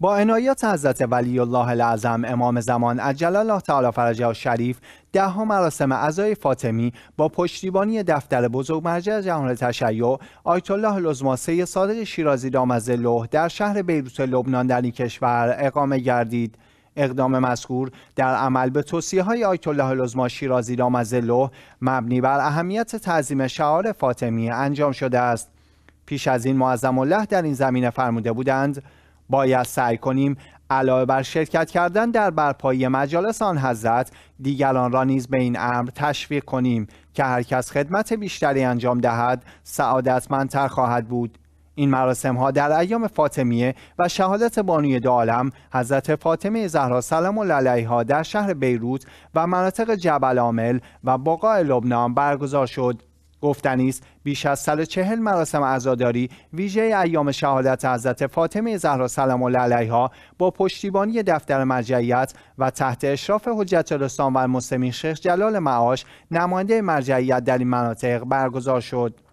با عنایات حضرت ولی الله الاعظم امام زمان عجل الله تعالی فرجه شریف دهها مراسم عزای فاطمی با پشتیبانی دفتر بزرگ مرجع جهان تشیع آیت الله صادق شیرازی دامزله در شهر بیروت لبنان در این کشور اقامه گردید اقدام مذکور در عمل به توصیه های آیت الله لزما شیرازی دامزله مبنی بر اهمیت تعظیم شعار فاطمی انجام شده است پیش از این معظم الله در این زمینه فرموده بودند باید سعی کنیم علاوه بر شرکت کردن در برپایی مجالس آن حضرت دیگران را نیز به این امر تشویق کنیم که هر کس خدمت بیشتری انجام دهد سعادتمندتر خواهد بود این مراسم ها در ایام فاطمیه و شهادت بانوی دو عالم حضرت فاطمه زهرا سلام الله ها در شهر بیروت و مناطق جبل عامل و بقاع لبنان برگزار شد گفتنی است بیش از چهل مراسم عزاداری ویژه ایام شهادت حضرت فاطمه زهرا سلام الله علیها با پشتیبانی دفتر مرجعیت و تحت اشراف حجت الاسلام و المسلمین شیخ جلال معاش نماینده مرجعیت در این مناطق برگزار شد